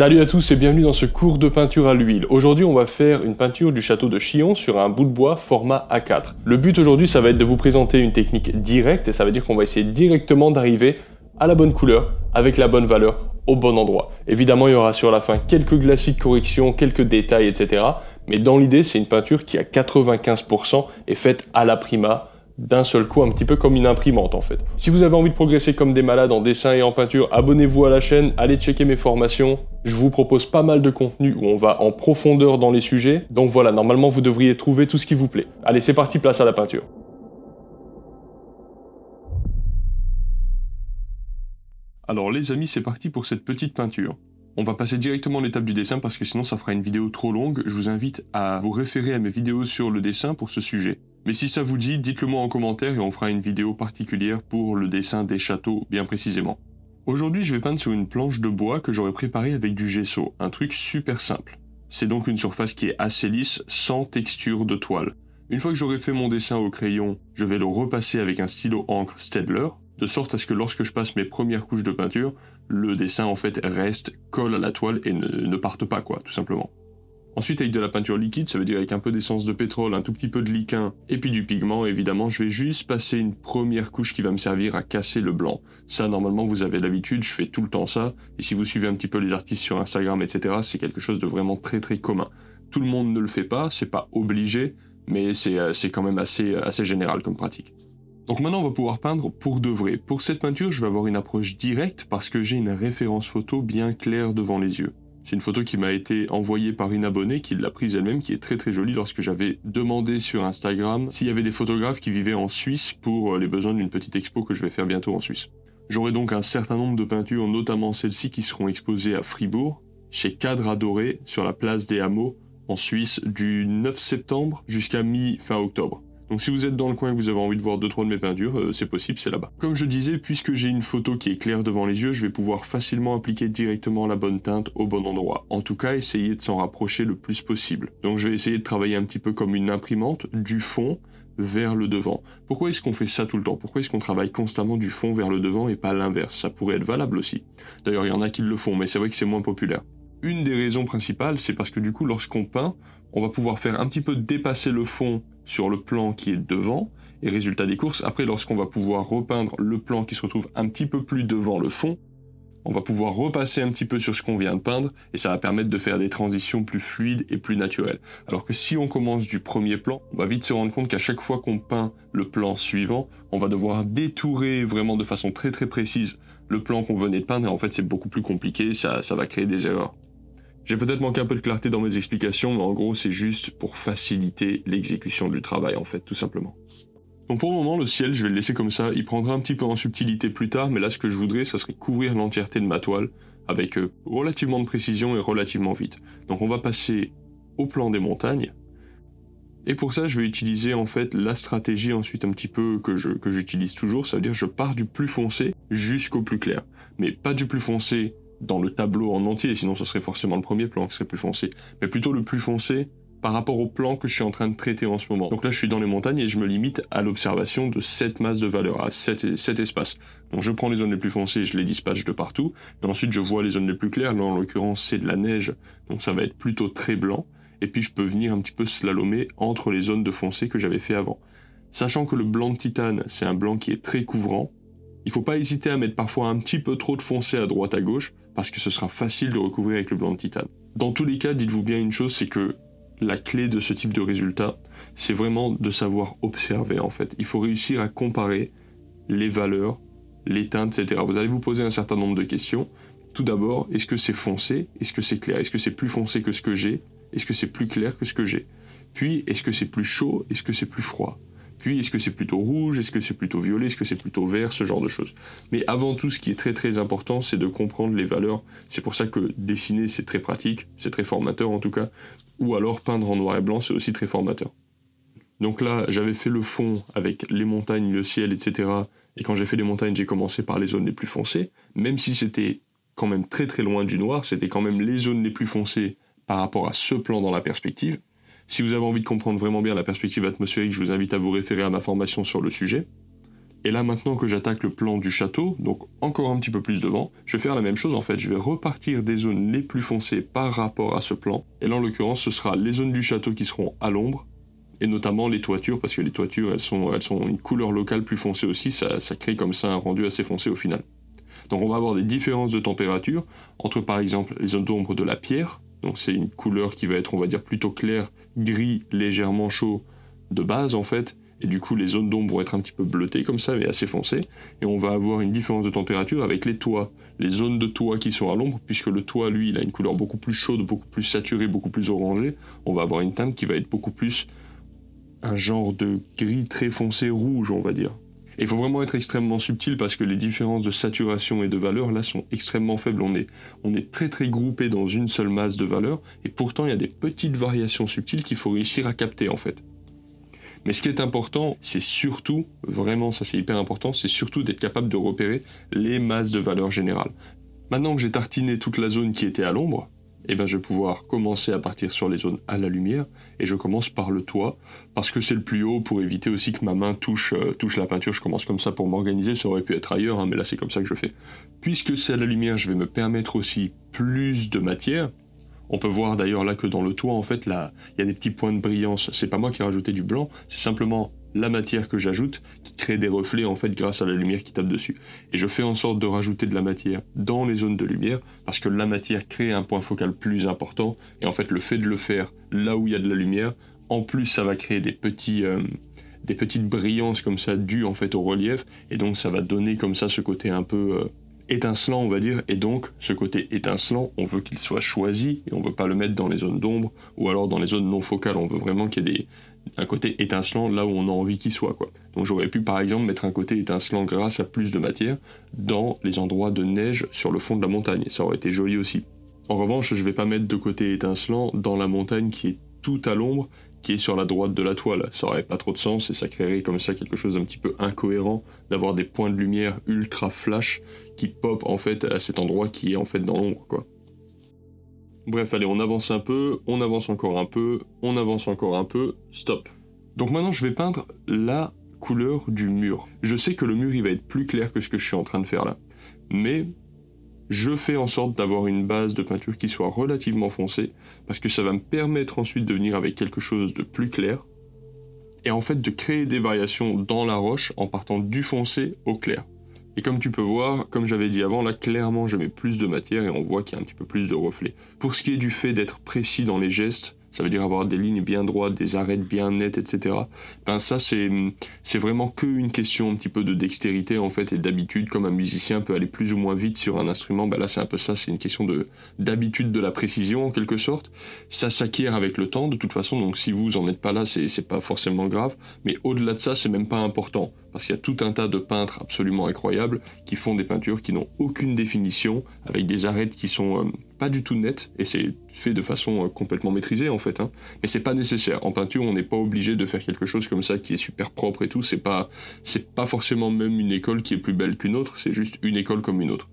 Salut à tous et bienvenue dans ce cours de peinture à l'huile. Aujourd'hui on va faire une peinture du château de Chillon sur un bout de bois format A4. Le but aujourd'hui ça va être de vous présenter une technique directe et ça veut dire qu'on va essayer directement d'arriver à la bonne couleur, avec la bonne valeur, au bon endroit. Évidemment il y aura sur la fin quelques glacis de correction, quelques détails etc. Mais dans l'idée c'est une peinture qui à 95% est faite à la prima d'un seul coup, un petit peu comme une imprimante en fait. Si vous avez envie de progresser comme des malades en dessin et en peinture, abonnez-vous à la chaîne, allez checker mes formations. Je vous propose pas mal de contenu où on va en profondeur dans les sujets. Donc voilà, normalement vous devriez trouver tout ce qui vous plaît. Allez, c'est parti, place à la peinture. Alors les amis, c'est parti pour cette petite peinture. On va passer directement à l'étape du dessin parce que sinon ça fera une vidéo trop longue. Je vous invite à vous référer à mes vidéos sur le dessin pour ce sujet. Mais si ça vous dit, dites-le moi en commentaire et on fera une vidéo particulière pour le dessin des châteaux bien précisément. Aujourd'hui je vais peindre sur une planche de bois que j'aurais préparée avec du gesso, un truc super simple. C'est donc une surface qui est assez lisse, sans texture de toile. Une fois que j'aurai fait mon dessin au crayon, je vais le repasser avec un stylo encre Staedtler, de sorte à ce que lorsque je passe mes premières couches de peinture, le dessin en fait reste, colle à la toile et ne, ne parte pas quoi, tout simplement. Ensuite, avec de la peinture liquide, ça veut dire avec un peu d'essence de pétrole, un tout petit peu de liquin, et puis du pigment, évidemment, je vais juste passer une première couche qui va me servir à casser le blanc. Ça, normalement, vous avez l'habitude, je fais tout le temps ça, et si vous suivez un petit peu les artistes sur Instagram, etc., c'est quelque chose de vraiment très très commun. Tout le monde ne le fait pas, c'est pas obligé, mais c'est euh, quand même assez, euh, assez général comme pratique. Donc maintenant, on va pouvoir peindre pour de vrai. Pour cette peinture, je vais avoir une approche directe parce que j'ai une référence photo bien claire devant les yeux. C'est une photo qui m'a été envoyée par une abonnée qui l'a prise elle-même, qui est très très jolie lorsque j'avais demandé sur Instagram s'il y avait des photographes qui vivaient en Suisse pour euh, les besoins d'une petite expo que je vais faire bientôt en Suisse. J'aurai donc un certain nombre de peintures, notamment celles-ci qui seront exposées à Fribourg, chez Cadre Adoré, sur la place des Hameaux, en Suisse, du 9 septembre jusqu'à mi-fin octobre. Donc si vous êtes dans le coin et que vous avez envie de voir deux trois de mes peintures, euh, c'est possible, c'est là-bas. Comme je disais, puisque j'ai une photo qui est claire devant les yeux, je vais pouvoir facilement appliquer directement la bonne teinte au bon endroit. En tout cas, essayer de s'en rapprocher le plus possible. Donc je vais essayer de travailler un petit peu comme une imprimante, du fond vers le devant. Pourquoi est-ce qu'on fait ça tout le temps Pourquoi est-ce qu'on travaille constamment du fond vers le devant et pas l'inverse Ça pourrait être valable aussi. D'ailleurs, il y en a qui le font, mais c'est vrai que c'est moins populaire. Une des raisons principales, c'est parce que du coup, lorsqu'on peint, on va pouvoir faire un petit peu dépasser le fond sur le plan qui est devant. Et résultat des courses, après lorsqu'on va pouvoir repeindre le plan qui se retrouve un petit peu plus devant le fond, on va pouvoir repasser un petit peu sur ce qu'on vient de peindre et ça va permettre de faire des transitions plus fluides et plus naturelles. Alors que si on commence du premier plan, on va vite se rendre compte qu'à chaque fois qu'on peint le plan suivant, on va devoir détourer vraiment de façon très très précise le plan qu'on venait de peindre et en fait c'est beaucoup plus compliqué, ça, ça va créer des erreurs. J'ai peut-être manqué un peu de clarté dans mes explications, mais en gros c'est juste pour faciliter l'exécution du travail en fait, tout simplement. Donc pour le moment, le ciel, je vais le laisser comme ça, il prendra un petit peu en subtilité plus tard, mais là ce que je voudrais, ça serait couvrir l'entièreté de ma toile, avec euh, relativement de précision et relativement vite. Donc on va passer au plan des montagnes, et pour ça, je vais utiliser en fait la stratégie ensuite un petit peu que que j'utilise toujours, ça veut dire je pars du plus foncé jusqu'au plus clair, mais pas du plus foncé dans le tableau en entier, sinon ce serait forcément le premier plan qui serait plus foncé, mais plutôt le plus foncé par rapport au plan que je suis en train de traiter en ce moment. Donc là, je suis dans les montagnes et je me limite à l'observation de cette masse de valeur, à cet, cet, espace. Donc je prends les zones les plus foncées, je les dispatche de partout, et ensuite je vois les zones les plus claires. Là, en l'occurrence, c'est de la neige, donc ça va être plutôt très blanc, et puis je peux venir un petit peu slalomer entre les zones de foncé que j'avais fait avant. Sachant que le blanc de titane, c'est un blanc qui est très couvrant, il faut pas hésiter à mettre parfois un petit peu trop de foncé à droite à gauche, parce que ce sera facile de recouvrir avec le blanc de titane. Dans tous les cas, dites-vous bien une chose, c'est que la clé de ce type de résultat, c'est vraiment de savoir observer en fait. Il faut réussir à comparer les valeurs, les teintes, etc. Vous allez vous poser un certain nombre de questions. Tout d'abord, est-ce que c'est foncé Est-ce que c'est clair Est-ce que c'est plus foncé que ce que j'ai Est-ce que c'est plus clair que ce que j'ai Puis, est-ce que c'est plus chaud Est-ce que c'est plus froid puis est-ce que c'est plutôt rouge, est-ce que c'est plutôt violet, est-ce que c'est plutôt vert, ce genre de choses. Mais avant tout, ce qui est très très important, c'est de comprendre les valeurs. C'est pour ça que dessiner, c'est très pratique, c'est très formateur en tout cas, ou alors peindre en noir et blanc, c'est aussi très formateur. Donc là, j'avais fait le fond avec les montagnes, le ciel, etc. Et quand j'ai fait les montagnes, j'ai commencé par les zones les plus foncées, même si c'était quand même très très loin du noir, c'était quand même les zones les plus foncées par rapport à ce plan dans la perspective. Si vous avez envie de comprendre vraiment bien la perspective atmosphérique, je vous invite à vous référer à ma formation sur le sujet. Et là, maintenant que j'attaque le plan du château, donc encore un petit peu plus devant, je vais faire la même chose en fait. Je vais repartir des zones les plus foncées par rapport à ce plan. Et là, en l'occurrence, ce sera les zones du château qui seront à l'ombre, et notamment les toitures, parce que les toitures, elles sont, elles sont une couleur locale plus foncée aussi, ça, ça crée comme ça un rendu assez foncé au final. Donc on va avoir des différences de température entre par exemple les zones d'ombre de la pierre, donc c'est une couleur qui va être, on va dire, plutôt claire, gris, légèrement chaud de base en fait. Et du coup, les zones d'ombre vont être un petit peu bleutées comme ça, mais assez foncées. Et on va avoir une différence de température avec les toits, les zones de toit qui sont à l'ombre, puisque le toit, lui, il a une couleur beaucoup plus chaude, beaucoup plus saturée, beaucoup plus orangée. On va avoir une teinte qui va être beaucoup plus un genre de gris très foncé rouge, on va dire il faut vraiment être extrêmement subtil parce que les différences de saturation et de valeur là sont extrêmement faibles. On est, on est très très groupé dans une seule masse de valeur et pourtant il y a des petites variations subtiles qu'il faut réussir à capter en fait. Mais ce qui est important, c'est surtout, vraiment ça c'est hyper important, c'est surtout d'être capable de repérer les masses de valeur générales. Maintenant que j'ai tartiné toute la zone qui était à l'ombre, eh bien, je vais pouvoir commencer à partir sur les zones à la lumière et je commence par le toit parce que c'est le plus haut pour éviter aussi que ma main touche, euh, touche la peinture. Je commence comme ça pour m'organiser, ça aurait pu être ailleurs, hein, mais là c'est comme ça que je fais. Puisque c'est à la lumière, je vais me permettre aussi plus de matière. On peut voir d'ailleurs là que dans le toit, en fait, là, il y a des petits points de brillance. C'est pas moi qui ai rajouté du blanc, c'est simplement la matière que j'ajoute qui crée des reflets en fait grâce à la lumière qui tape dessus. Et je fais en sorte de rajouter de la matière dans les zones de lumière parce que la matière crée un point focal plus important et en fait le fait de le faire là où il y a de la lumière, en plus ça va créer des petits euh, des petites brillances comme ça dues en fait au relief et donc ça va donner comme ça ce côté un peu euh, étincelant on va dire et donc ce côté étincelant on veut qu'il soit choisi et on veut pas le mettre dans les zones d'ombre ou alors dans les zones non focales on veut vraiment qu'il y ait des un côté étincelant là où on a envie qu'il soit. Quoi. Donc j'aurais pu par exemple mettre un côté étincelant grâce à plus de matière dans les endroits de neige sur le fond de la montagne. Ça aurait été joli aussi. En revanche, je vais pas mettre de côté étincelant dans la montagne qui est tout à l'ombre, qui est sur la droite de la toile. Ça aurait pas trop de sens et ça créerait comme ça quelque chose d'un petit peu incohérent d'avoir des points de lumière ultra flash qui pop en fait à cet endroit qui est en fait dans l'ombre. quoi. Bref, allez, on avance un peu, on avance encore un peu, on avance encore un peu, stop. Donc maintenant, je vais peindre la couleur du mur. Je sais que le mur, il va être plus clair que ce que je suis en train de faire là. Mais je fais en sorte d'avoir une base de peinture qui soit relativement foncée, parce que ça va me permettre ensuite de venir avec quelque chose de plus clair, et en fait de créer des variations dans la roche en partant du foncé au clair. Et comme tu peux voir, comme j'avais dit avant, là clairement je mets plus de matière et on voit qu'il y a un petit peu plus de reflets. Pour ce qui est du fait d'être précis dans les gestes, ça veut dire avoir des lignes bien droites, des arêtes bien nettes, etc. Ben ça, c'est, vraiment qu'une question un petit peu de dextérité, en fait, et d'habitude. Comme un musicien peut aller plus ou moins vite sur un instrument, ben là, c'est un peu ça, c'est une question de, d'habitude de la précision, en quelque sorte. Ça s'acquiert avec le temps, de toute façon, donc si vous en êtes pas là, c'est pas forcément grave. Mais au-delà de ça, c'est même pas important parce qu'il y a tout un tas de peintres absolument incroyables qui font des peintures qui n'ont aucune définition, avec des arêtes qui sont euh, pas du tout nettes, et c'est fait de façon euh, complètement maîtrisée en fait. Hein. Mais c'est pas nécessaire. En peinture, on n'est pas obligé de faire quelque chose comme ça qui est super propre et tout. C'est pas, c'est pas forcément même une école qui est plus belle qu'une autre. C'est juste une école comme une autre.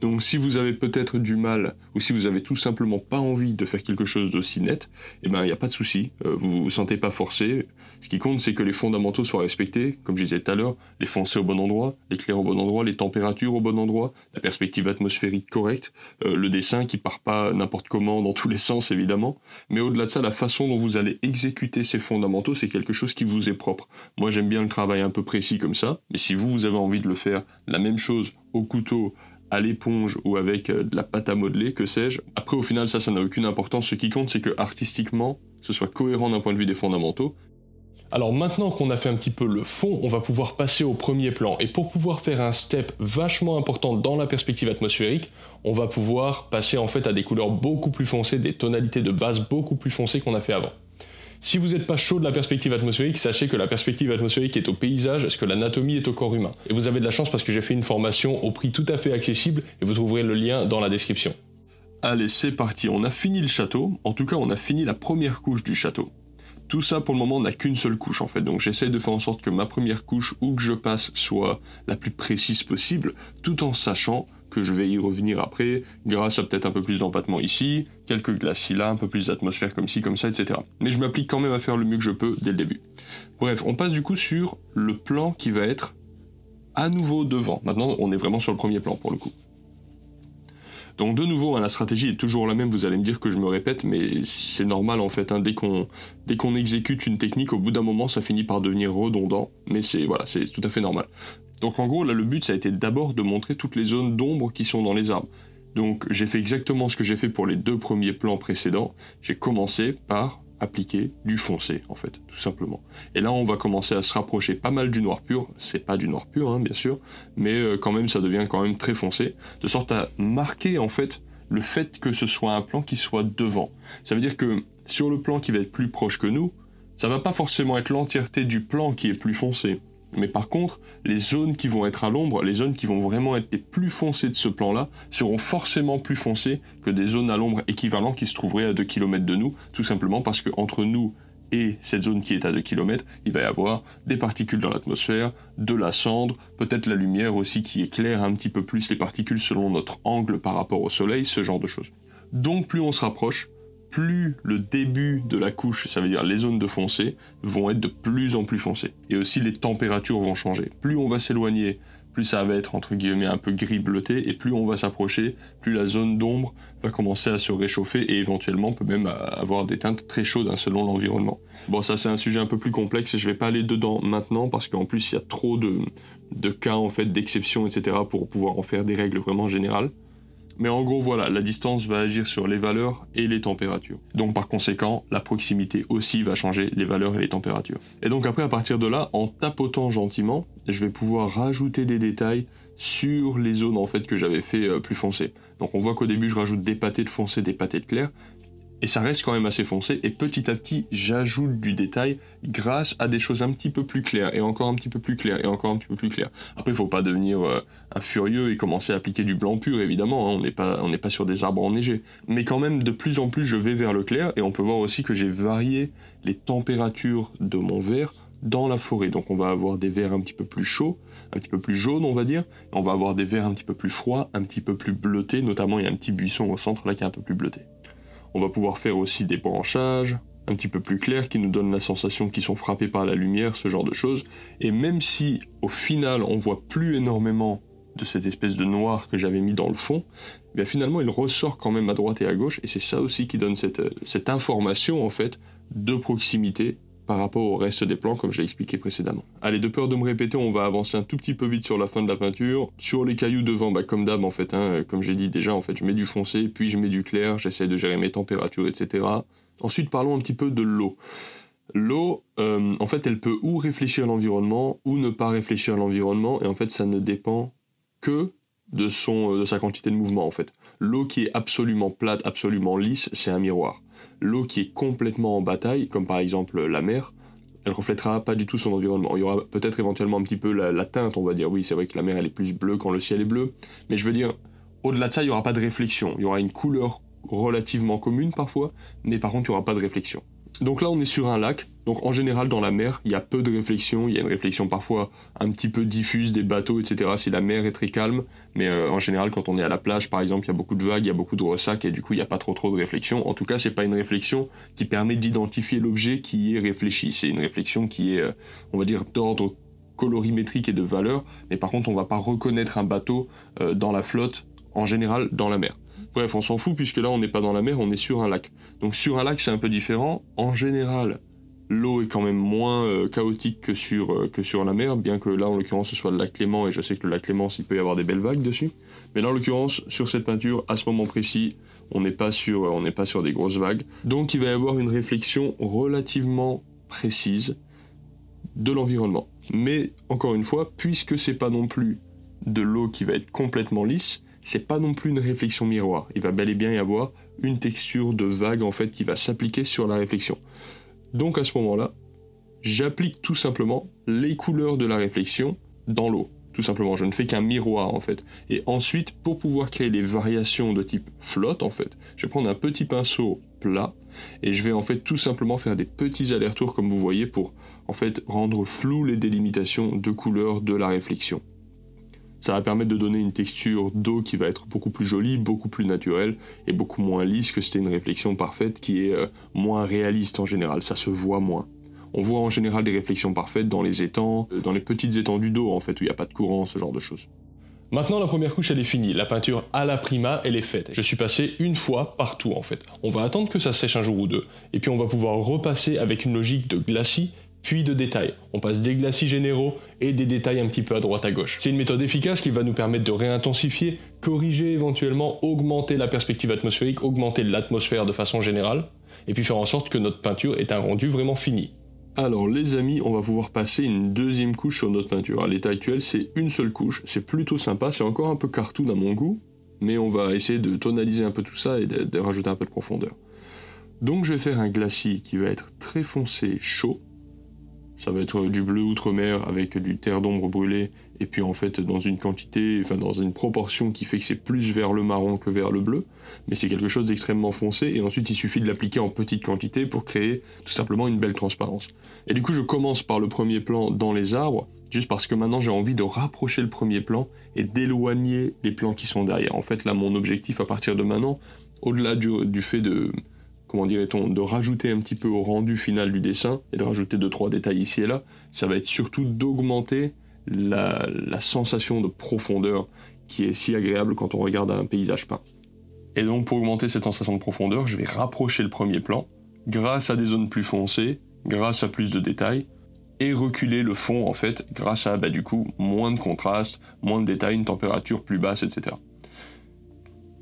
Donc si vous avez peut-être du mal, ou si vous avez tout simplement pas envie de faire quelque chose d'aussi net, eh ben il n'y a pas de souci, vous euh, vous vous sentez pas forcé. Ce qui compte, c'est que les fondamentaux soient respectés, comme je disais tout à l'heure, les foncés au bon endroit, les clairs au bon endroit, les températures au bon endroit, la perspective atmosphérique correcte, euh, le dessin qui part pas n'importe comment dans tous les sens évidemment, mais au-delà de ça, la façon dont vous allez exécuter ces fondamentaux, c'est quelque chose qui vous est propre. Moi j'aime bien le travail un peu précis comme ça, mais si vous, vous avez envie de le faire la même chose au couteau, à l'éponge ou avec euh, de la pâte à modeler, que sais-je. Après, au final, ça, ça n'a aucune importance. Ce qui compte, c'est que artistiquement, ce soit cohérent d'un point de vue des fondamentaux. Alors maintenant qu'on a fait un petit peu le fond, on va pouvoir passer au premier plan. Et pour pouvoir faire un step vachement important dans la perspective atmosphérique, on va pouvoir passer en fait à des couleurs beaucoup plus foncées, des tonalités de base beaucoup plus foncées qu'on a fait avant. Si vous n'êtes pas chaud de la perspective atmosphérique, sachez que la perspective atmosphérique est au paysage, ce que l'anatomie est au corps humain. Et vous avez de la chance parce que j'ai fait une formation au prix tout à fait accessible et vous trouverez le lien dans la description. Allez, c'est parti, on a fini le château, en tout cas on a fini la première couche du château. Tout ça pour le moment n'a qu'une seule couche en fait, donc j'essaie de faire en sorte que ma première couche où que je passe soit la plus précise possible, tout en sachant que je vais y revenir après, grâce à peut-être un peu plus d'empattement ici, quelques glacis là, un peu plus d'atmosphère comme ci, comme ça, etc. Mais je m'applique quand même à faire le mieux que je peux dès le début. Bref, on passe du coup sur le plan qui va être à nouveau devant. Maintenant, on est vraiment sur le premier plan pour le coup. Donc de nouveau, hein, la stratégie est toujours la même, vous allez me dire que je me répète, mais c'est normal en fait, hein. dès qu'on exécute une technique, au bout d'un moment, ça finit par devenir redondant, mais c'est voilà, c'est tout à fait normal. Donc en gros, là, le but, ça a été d'abord de montrer toutes les zones d'ombre qui sont dans les arbres. Donc j'ai fait exactement ce que j'ai fait pour les deux premiers plans précédents. J'ai commencé par appliquer du foncé, en fait, tout simplement. Et là, on va commencer à se rapprocher pas mal du noir pur. C'est pas du noir pur, hein, bien sûr, mais euh, quand même, ça devient quand même très foncé, de sorte à marquer, en fait, le fait que ce soit un plan qui soit devant. Ça veut dire que sur le plan qui va être plus proche que nous, ça va pas forcément être l'entièreté du plan qui est plus foncé. Mais par contre, les zones qui vont être à l'ombre, les zones qui vont vraiment être les plus foncées de ce plan-là, seront forcément plus foncées que des zones à l'ombre équivalentes qui se trouveraient à 2 km de nous, tout simplement parce qu'entre nous et cette zone qui est à 2 km, il va y avoir des particules dans l'atmosphère, de la cendre, peut-être la lumière aussi qui éclaire un petit peu plus les particules selon notre angle par rapport au soleil, ce genre de choses. Donc plus on se rapproche, plus le début de la couche, ça veut dire les zones de foncé, vont être de plus en plus foncées. Et aussi les températures vont changer. Plus on va s'éloigner, plus ça va être entre guillemets un peu gris bleuté, et plus on va s'approcher, plus la zone d'ombre va commencer à se réchauffer et éventuellement peut même avoir des teintes très chaudes hein, selon l'environnement. Bon, ça c'est un sujet un peu plus complexe et je vais pas aller dedans maintenant parce qu'en plus il y a trop de, de cas en fait d'exceptions etc pour pouvoir en faire des règles vraiment générales. Mais en gros, voilà, la distance va agir sur les valeurs et les températures. Donc par conséquent, la proximité aussi va changer les valeurs et les températures. Et donc après, à partir de là, en tapotant gentiment, je vais pouvoir rajouter des détails sur les zones en fait que j'avais fait euh, plus foncées. Donc on voit qu'au début, je rajoute des pâtés de foncé, des pâtés de clair, et ça reste quand même assez foncé, et petit à petit, j'ajoute du détail grâce à des choses un petit peu plus claires, et encore un petit peu plus claires, et encore un petit peu plus claires. Après, il faut pas devenir euh, un furieux et commencer à appliquer du blanc pur, évidemment, hein, on n'est pas, on pas sur des arbres enneigés. Mais quand même, de plus en plus, je vais vers le clair, et on peut voir aussi que j'ai varié les températures de mon verre dans la forêt. Donc on va avoir des verres un petit peu plus chauds, un petit peu plus jaunes on va dire. On va avoir des verres un petit peu plus froids, un petit peu plus bleutés, notamment il y a un petit buisson au centre là qui est un peu plus bleuté. On va pouvoir faire aussi des branchages, un petit peu plus clairs, qui nous donnent la sensation qu'ils sont frappés par la lumière, ce genre de choses. Et même si au final on voit plus énormément de cette espèce de noir que j'avais mis dans le fond, eh finalement il ressort quand même à droite et à gauche, et c'est ça aussi qui donne cette, euh, cette information en fait de proximité par rapport au reste des plans, comme j'ai expliqué précédemment. Allez, de peur de me répéter, on va avancer un tout petit peu vite sur la fin de la peinture. Sur les cailloux devant, bah, comme d'hab en fait, hein, comme j'ai dit déjà, en fait, je mets du foncé, puis je mets du clair, j'essaie de gérer mes températures, etc. Ensuite, parlons un petit peu de l'eau. L'eau, euh, en fait, elle peut ou réfléchir à l'environnement ou ne pas réfléchir à l'environnement, et en fait, ça ne dépend que de, son, euh, de sa quantité de mouvement, en fait. L'eau qui est absolument plate, absolument lisse, c'est un miroir l'eau qui est complètement en bataille, comme par exemple la mer, elle reflètera pas du tout son environnement. Il y aura peut-être éventuellement un petit peu la, teinte, on va dire. Oui, c'est vrai que la mer, elle est plus bleue quand le ciel est bleu. Mais je veux dire, au-delà de ça, il n'y aura pas de réflexion. Il y aura une couleur relativement commune parfois, mais par contre, il n'y aura pas de réflexion. Donc là, on est sur un lac. Donc en général, dans la mer, il y a peu de réflexion. Il y a une réflexion parfois un petit peu diffuse des bateaux, etc. Si la mer est très calme. Mais euh, en général, quand on est à la plage, par exemple, il y a beaucoup de vagues, il y a beaucoup de ressacs et du coup, il n'y a pas trop trop de réflexion. En tout cas, ce n'est pas une réflexion qui permet d'identifier l'objet qui y est réfléchi. C'est une réflexion qui est, euh, on va dire, d'ordre colorimétrique et de valeur. Mais par contre, on va pas reconnaître un bateau euh, dans la flotte en général dans la mer. Bref, on s'en fout puisque là on n'est pas dans la mer, on est sur un lac. Donc sur un lac c'est un peu différent. En général, l'eau est quand même moins euh, chaotique que sur, euh, que sur la mer, bien que là en l'occurrence ce soit le lac Clément et je sais que le lac Clément il peut y avoir des belles vagues dessus. Mais là en l'occurrence sur cette peinture, à ce moment précis, on n'est pas, sur, euh, on n'est pas sur des grosses vagues. Donc il va y avoir une réflexion relativement précise de l'environnement. Mais encore une fois, puisque c'est pas non plus de l'eau qui va être complètement lisse, c'est pas non plus une réflexion miroir. Il va bel et bien y avoir une texture de vague en fait qui va s'appliquer sur la réflexion. Donc à ce moment-là, j'applique tout simplement les couleurs de la réflexion dans l'eau. Tout simplement, je ne fais qu'un miroir en fait. Et ensuite, pour pouvoir créer les variations de type flotte en fait, je vais prendre un petit pinceau plat et je vais en fait tout simplement faire des petits allers-retours comme vous voyez pour en fait rendre flou les délimitations de couleurs de la réflexion. Ça va permettre de donner une texture d'eau qui va être beaucoup plus jolie, beaucoup plus naturelle et beaucoup moins lisse que c'était une réflexion parfaite qui est euh, moins réaliste en général, ça se voit moins. On voit en général des réflexions parfaites dans les étangs, euh, dans les petites étendues d'eau en fait, où il n'y a pas de courant, ce genre de choses. Maintenant, la première couche, elle est finie. La peinture à la prima, elle est faite. Je suis passé une fois partout, en fait. On va attendre que ça sèche un jour ou deux. Et puis, on va pouvoir repasser avec une logique de glacis puis de détails. On passe des glacis généraux et des détails un petit peu à droite à gauche. C'est une méthode efficace qui va nous permettre de réintensifier, corriger éventuellement, augmenter la perspective atmosphérique, augmenter l'atmosphère de façon générale, et puis faire en sorte que notre peinture ait un rendu vraiment fini. Alors les amis, on va pouvoir passer une deuxième couche sur notre peinture. À l'état actuel, c'est une seule couche, c'est plutôt sympa, c'est encore un peu cartoon à mon goût, mais on va essayer de tonaliser un peu tout ça et de, de rajouter un peu de profondeur. Donc je vais faire un glacis qui va être très foncé, chaud, ça va être euh, du bleu outre-mer avec du terre d'ombre brûlé, et puis en fait dans une quantité, enfin dans une proportion qui fait que c'est plus vers le marron que vers le bleu, mais c'est quelque chose d'extrêmement foncé, et ensuite il suffit de l'appliquer en petite quantité pour créer tout simplement une belle transparence. Et du coup je commence par le premier plan dans les arbres, juste parce que maintenant j'ai envie de rapprocher le premier plan et d'éloigner les plans qui sont derrière. En fait là mon objectif à partir de maintenant, au-delà du fait de comment dirait-on, de rajouter un petit peu au rendu final du dessin et de rajouter deux trois détails ici et là, ça va être surtout d'augmenter la, sensation de profondeur qui est si agréable quand on regarde un paysage peint. Et donc pour augmenter cette sensation de profondeur, je vais rapprocher le premier plan grâce à des zones plus foncées, grâce à plus de détails, et reculer le fond en fait grâce à bah, du coup moins de contraste, moins de détails, une température plus basse, etc.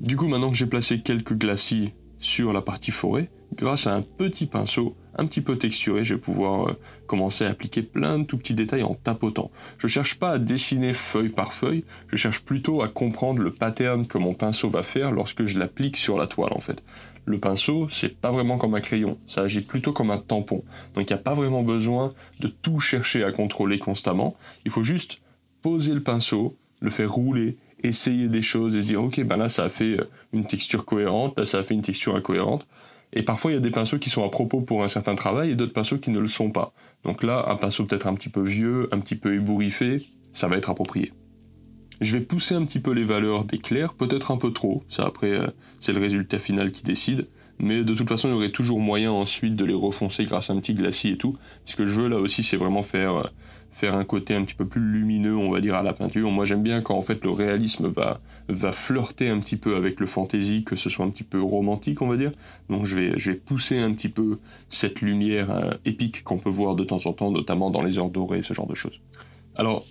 Du coup maintenant que j'ai placé quelques glacis sur la partie forêt, grâce à un petit pinceau un petit peu texturé, je vais pouvoir euh, commencer à appliquer plein de tout petits détails en tapotant. Je ne cherche pas à dessiner feuille par feuille, je cherche plutôt à comprendre le pattern que mon pinceau va faire lorsque je l'applique sur la toile en fait. Le pinceau, c'est pas vraiment comme un crayon, ça agit plutôt comme un tampon. Donc il n'y a pas vraiment besoin de tout chercher à contrôler constamment, il faut juste poser le pinceau, le faire rouler essayer des choses et se dire, OK, ben là, ça a fait euh, une texture cohérente, là, ça a fait une texture incohérente. Et parfois, il y a des pinceaux qui sont à propos pour un certain travail et d'autres pinceaux qui ne le sont pas. Donc là, un pinceau peut-être un petit peu vieux, un petit peu ébouriffé, ça va être approprié. Je vais pousser un petit peu les valeurs des clairs, peut-être un peu trop, ça après, euh, c'est le résultat final qui décide. Mais de toute façon, il y aurait toujours moyen ensuite de les refoncer grâce à un petit glacis et tout. ce que je veux là aussi, c'est vraiment faire euh, faire un côté un petit peu plus lumineux, on va dire, à la peinture. Moi, j'aime bien quand en fait le réalisme va, va flirter un petit peu avec le fantasy, que ce soit un petit peu romantique, on va dire. Donc, je vais, je vais pousser un petit peu cette lumière euh, épique qu'on peut voir de temps en temps, notamment dans les heures dorées, ce genre de choses. Alors,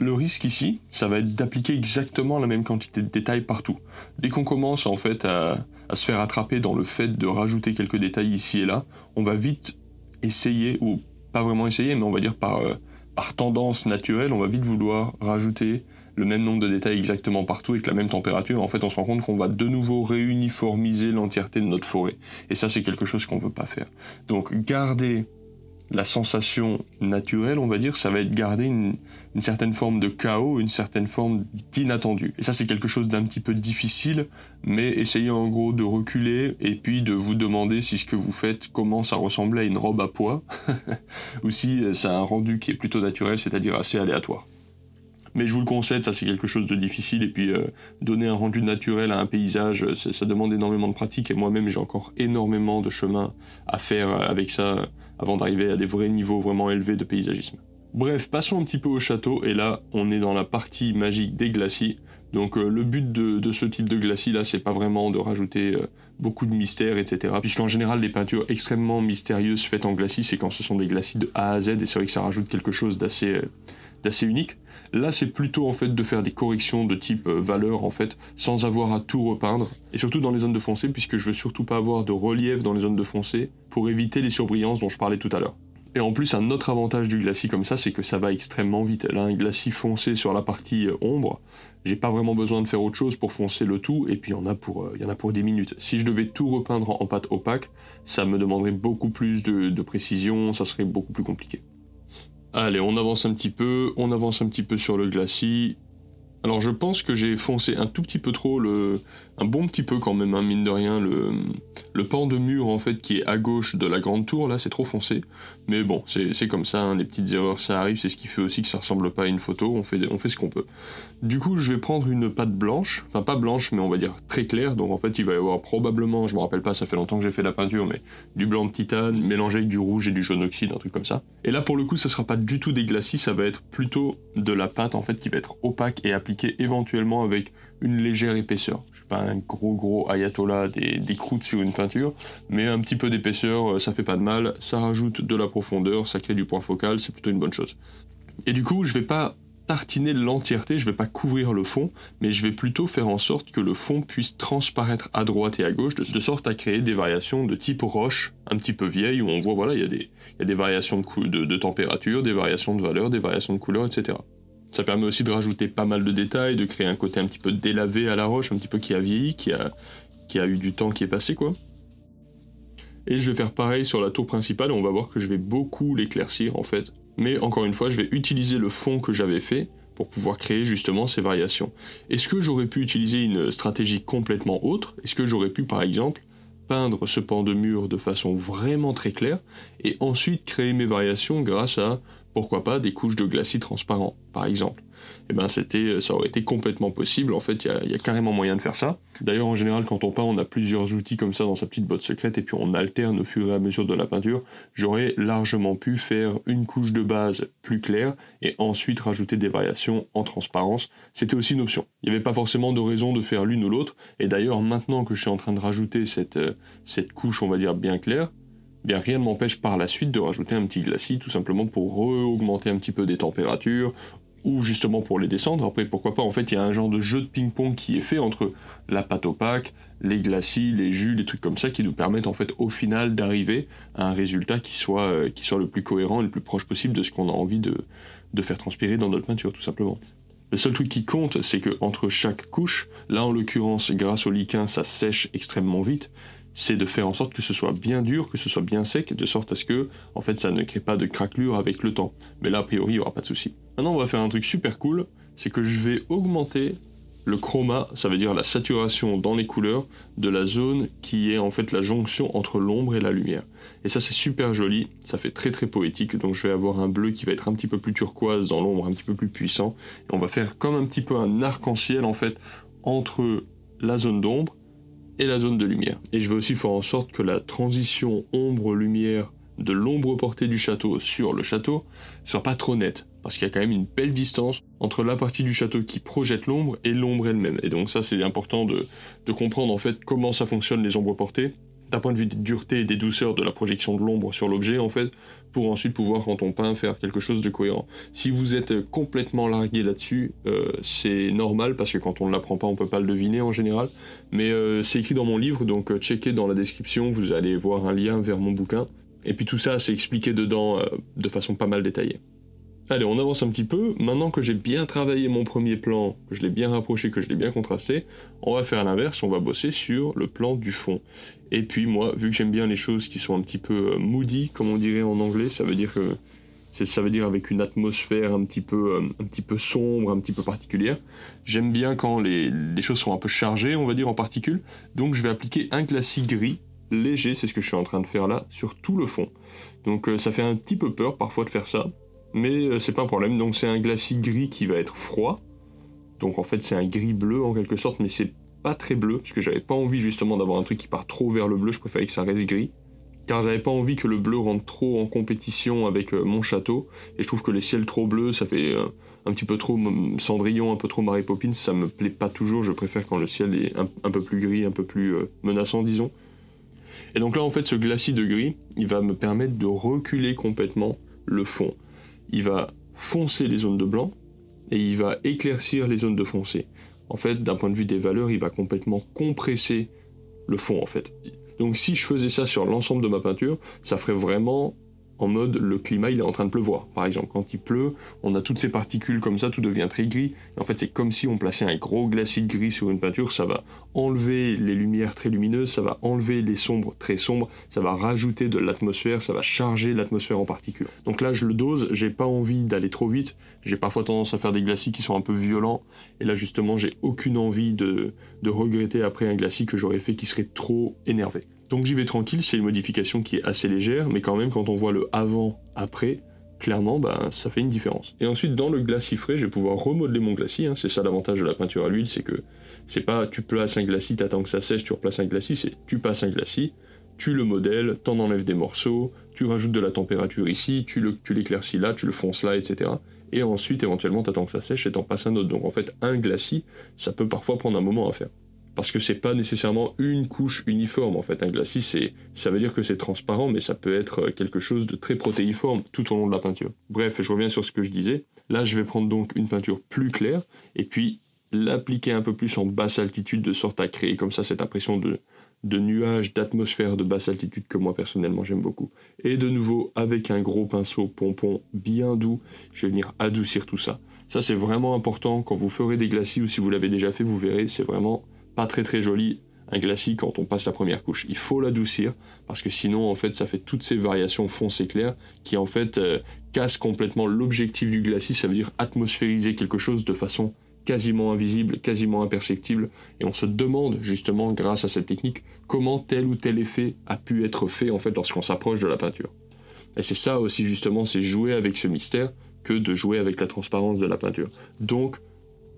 le risque ici, ça va être d'appliquer exactement la même quantité de détails partout. Dès qu'on commence en fait à, à se faire attraper dans le fait de rajouter quelques détails ici et là, on va vite essayer, ou pas vraiment essayer, mais on va dire par euh, par tendance naturelle, on va vite vouloir rajouter le même nombre de détails exactement partout avec la même température. En fait, on se rend compte qu'on va de nouveau réuniformiser l'entièreté de notre forêt. Et ça, c'est quelque chose qu'on ne veut pas faire. Donc, garder la sensation naturelle, on va dire, ça va être garder une, une certaine forme de chaos, une certaine forme d'inattendu. Et ça, c'est quelque chose d'un petit peu difficile, mais essayez en gros de reculer et puis de vous demander si ce que vous faites commence à ressembler à une robe à poids, ou si euh, ça a un rendu qui est plutôt naturel, c'est-à-dire assez aléatoire. Mais je vous le concède, ça c'est quelque chose de difficile, et puis euh, donner un rendu naturel à un paysage, euh, ça demande énormément de pratique, et moi-même j'ai encore énormément de chemin à faire avec ça avant d'arriver à des vrais niveaux vraiment élevés de paysagisme. Bref, passons un petit peu au château, et là, on est dans la partie magique des glacis. Donc euh, le but de, ce type de glacis là, c'est pas vraiment de rajouter euh, beaucoup de mystères, etc. Puisqu'en général, les peintures extrêmement mystérieuses faites en glacis, c'est quand ce sont des glacis de A à Z, et c'est vrai que ça rajoute quelque chose d'assez euh, unique. Là, c'est plutôt en fait de faire des corrections de type valeur en fait, sans avoir à tout repeindre, et surtout dans les zones de foncé, puisque je veux surtout pas avoir de relief dans les zones de foncé pour éviter les surbrillances dont je parlais tout à l'heure. Et en plus, un autre avantage du glacis comme ça, c'est que ça va extrêmement vite. Là, un glacis foncé sur la partie euh, ombre, j'ai pas vraiment besoin de faire autre chose pour foncer le tout, et puis il y, en a pour, euh, y en a pour 10 minutes. Si je devais tout repeindre en pâte opaque, ça me demanderait beaucoup plus de, de précision, ça serait beaucoup plus compliqué. Allez, on avance un petit peu, on avance un petit peu sur le glacis. Alors je pense que j'ai foncé un tout petit peu trop le, un bon petit peu quand même, un hein, mine de rien. Le, le pan de mur en fait qui est à gauche de la grande tour, là c'est trop foncé. Mais bon, c'est comme ça, hein, les petites erreurs ça arrive, c'est ce qui fait aussi que ça ressemble pas à une photo, on fait, on fait ce qu'on peut. Du coup, je vais prendre une pâte blanche, enfin pas blanche, mais on va dire très claire, donc en fait il va y avoir probablement, je me rappelle pas, ça fait longtemps que j'ai fait la peinture, mais du blanc de titane mélangé avec du rouge et du jaune oxyde, un truc comme ça. Et là pour le coup, ça sera pas du tout des glacis, ça va être plutôt de la pâte en fait qui va être opaque et appliquée éventuellement avec une légère épaisseur. Je suis pas un gros gros ayatollah des, des croûtes sur une peinture, mais un petit peu d'épaisseur, euh, ça fait pas de mal, ça rajoute de la profondeur, ça crée du point focal, c'est plutôt une bonne chose. Et du coup, je vais pas tartiner l'entièreté, je vais pas couvrir le fond, mais je vais plutôt faire en sorte que le fond puisse transparaître à droite et à gauche, de, sorte à créer des variations de type roche, un petit peu vieille, où on voit, voilà, il y, y, a des variations de, de, de température, des variations de valeur, des variations de couleur, etc. Ça permet aussi de rajouter pas mal de détails, de créer un côté un petit peu délavé à la roche, un petit peu qui a vieilli, qui a, qui a eu du temps qui est passé quoi. Et je vais faire pareil sur la tour principale, on va voir que je vais beaucoup l'éclaircir en fait. Mais encore une fois, je vais utiliser le fond que j'avais fait pour pouvoir créer justement ces variations. Est-ce que j'aurais pu utiliser une stratégie complètement autre Est-ce que j'aurais pu par exemple peindre ce pan de mur de façon vraiment très claire et ensuite créer mes variations grâce à, pourquoi pas, des couches de glacis transparents, par exemple eh ben c'était, euh, ça aurait été complètement possible. En fait, il y, a, carrément moyen de faire ça. D'ailleurs, en général, quand on peint, on a plusieurs outils comme ça dans sa petite botte secrète, et puis on alterne au fur et à mesure de la peinture. J'aurais largement pu faire une couche de base plus claire, et ensuite rajouter des variations en transparence. C'était aussi une option. Il n'y avait pas forcément de raison de faire l'une ou l'autre, et d'ailleurs, maintenant que je suis en train de rajouter cette, euh, cette couche, on va dire, bien claire, eh Bien, rien ne m'empêche par la suite de rajouter un petit glacis tout simplement pour augmenter un petit peu des températures ou justement pour les descendre. Après, pourquoi pas, en fait, il y a un genre de jeu de ping-pong qui est fait entre la pâte opaque, les glacis, les jus, les trucs comme ça, qui nous permettent, en fait, au final, d'arriver à un résultat qui soit, euh, qui soit le plus cohérent le plus proche possible de ce qu'on a envie de, de faire transpirer dans notre peinture, tout simplement. Le seul truc qui compte, c'est que entre chaque couche, là en l'occurrence, grâce au liquin, ça sèche extrêmement vite, c'est de faire en sorte que ce soit bien dur, que ce soit bien sec, de sorte à ce que, en fait, ça ne crée pas de craquelure avec le temps. Mais là, a priori, il n'y aura pas de souci. Maintenant, on va faire un truc super cool, c'est que je vais augmenter le chroma, ça veut dire la saturation dans les couleurs de la zone qui est en fait la jonction entre l'ombre et la lumière. Et ça c'est super joli, ça fait très très poétique, donc je vais avoir un bleu qui va être un petit peu plus turquoise dans l'ombre, un petit peu plus puissant, et on va faire comme un petit peu un arc-en-ciel en fait entre la zone d'ombre et la zone de lumière. Et je vais aussi faire en sorte que la transition ombre-lumière de l'ombre portée du château sur le château soit pas trop nette parce qu'il y a quand même une belle distance entre la partie du château qui projette l'ombre et l'ombre elle-même. Et donc ça c'est important de, comprendre en fait comment ça fonctionne les ombres portées, d'un point de vue des duretés et des douceurs de la projection de l'ombre sur l'objet en fait, pour ensuite pouvoir quand on peint faire quelque chose de cohérent. Si vous êtes complètement largué là-dessus, euh, c'est normal parce que quand on ne l'apprend pas on peut pas le deviner en général, mais euh, c'est écrit dans mon livre donc euh, checkez dans la description, vous allez voir un lien vers mon bouquin. Et puis tout ça, c'est expliqué dedans de façon pas mal détaillée. Allez, on avance un petit peu. Maintenant que j'ai bien travaillé mon premier plan, que je l'ai bien rapproché, que je l'ai bien contrasté, on va faire l'inverse, on va bosser sur le plan du fond. Et puis moi, vu que j'aime bien les choses qui sont un petit peu euh, moody, comme on dirait en anglais, ça veut dire que ça veut dire avec une atmosphère un petit peu, euh, un petit peu sombre, un petit peu particulière. J'aime bien quand les, les choses sont un peu chargées, on va dire, en particules. Donc je vais appliquer un classique gris léger, c'est ce que je suis en train de faire là, sur tout le fond. Donc euh, ça fait un petit peu peur parfois de faire ça, mais euh, c'est pas un problème. Donc c'est un glacis gris qui va être froid. Donc en fait c'est un gris bleu en quelque sorte, mais c'est pas très bleu parce que j'avais pas envie justement d'avoir un truc qui part trop vers le bleu. Je préférais que ça reste gris car j'avais pas envie que le bleu rentre trop en compétition avec euh, mon château. Et je trouve que les ciels trop bleus, ça fait euh, un petit peu trop hum, Cendrillon, un peu trop Mary Poppins, ça me plaît pas toujours. Je préfère quand le ciel est un, un peu plus gris, un peu plus menaçant, disons. Et donc là, en fait, ce glacis de gris, il va me permettre de reculer complètement le fond il va foncer les zones de blanc et il va éclaircir les zones de foncé. En fait, d'un point de vue des valeurs, il va complètement compresser le fond en fait. Donc si je faisais ça sur l'ensemble de ma peinture, ça ferait vraiment en mode le climat il est en train de pleuvoir. Par exemple, quand il pleut, on a toutes ces particules comme ça, tout devient très gris. en fait, c'est comme si on plaçait un gros glacis gris sur une peinture, ça va enlever les lumières très lumineuses, ça va enlever les sombres très sombres, ça va rajouter de l'atmosphère, ça va charger l'atmosphère en particulier Donc là, je le dose, j'ai pas envie d'aller trop vite, j'ai parfois tendance à faire des glacis qui sont un peu violents, et là justement, j'ai aucune envie de regretter après un glacis que j'aurais fait qui serait trop énervé. Donc j'y vais tranquille, c'est une modification qui est assez légère, mais quand même quand on voit le avant-après, clairement bah, ça fait une différence. Et ensuite dans le glacis frais, je vais pouvoir remodeler mon glacis, hein. c'est ça l'avantage de la peinture à l'huile, c'est que c'est pas tu places un glacis, t'attends que ça sèche, tu replaces un glacis, c'est tu passes un glacis, tu le modèles, t'en enlèves des morceaux, tu rajoutes de la température ici, tu l'éclaircis là, tu le fonces là, etc et ensuite éventuellement tu attends que ça sèche et t'en passes un autre. Donc en fait un glacis, ça peut parfois prendre un moment à faire parce que c'est pas nécessairement une couche uniforme en fait. Un glacis, ça veut dire que c'est transparent, mais ça peut être euh, quelque chose de très protéiforme tout au long de la peinture. Bref, je reviens sur ce que je disais. Là, je vais prendre donc une peinture plus claire et puis l'appliquer un peu plus en basse altitude de sorte à créer comme ça cette impression de, de nuages, d'atmosphère de basse altitude que moi personnellement j'aime beaucoup. Et de nouveau, avec un gros pinceau pompon bien doux, je vais venir adoucir tout ça. Ça, c'est vraiment important quand vous ferez des glacis ou si vous l'avez déjà fait, vous verrez, c'est vraiment pas très très joli un glacis quand on passe la première couche. Il faut l'adoucir parce que sinon en fait ça fait toutes ces variations foncées claires qui en fait euh, cassent complètement l'objectif du glacis, ça veut dire atmosphériser quelque chose de façon quasiment invisible, quasiment imperceptible, et on se demande justement grâce à cette technique comment tel ou tel effet a pu être fait en fait lorsqu'on s'approche de la peinture. Et c'est ça aussi justement, c'est jouer avec ce mystère que de jouer avec la transparence de la peinture. Donc,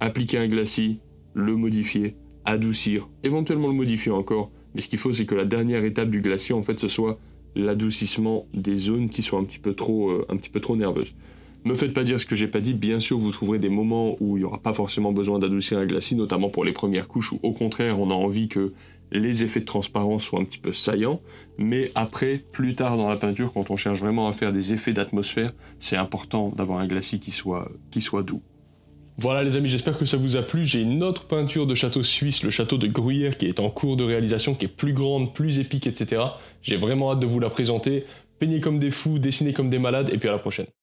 appliquer un glacis, le modifier, adoucir, éventuellement le modifier encore. Mais ce qu'il faut, c'est que la dernière étape du glacis en fait, ce soit l'adoucissement des zones qui sont un petit peu trop, euh, un petit peu trop nerveuses. Me faites pas dire ce que j'ai pas dit, bien sûr vous trouverez des moments où il n'y aura pas forcément besoin d'adoucir un glacis, notamment pour les premières couches où au contraire on a envie que les effets de transparence soient un petit peu saillants, mais après, plus tard dans la peinture, quand on cherche vraiment à faire des effets d'atmosphère, c'est important d'avoir un glacis qui soit, qui soit doux. Voilà les amis, j'espère que ça vous a plu. J'ai une autre peinture de château suisse, le château de Gruyère, qui est en cours de réalisation, qui est plus grande, plus épique, etc. J'ai vraiment hâte de vous la présenter. Peignez comme des fous, dessinez comme des malades, et puis à la prochaine.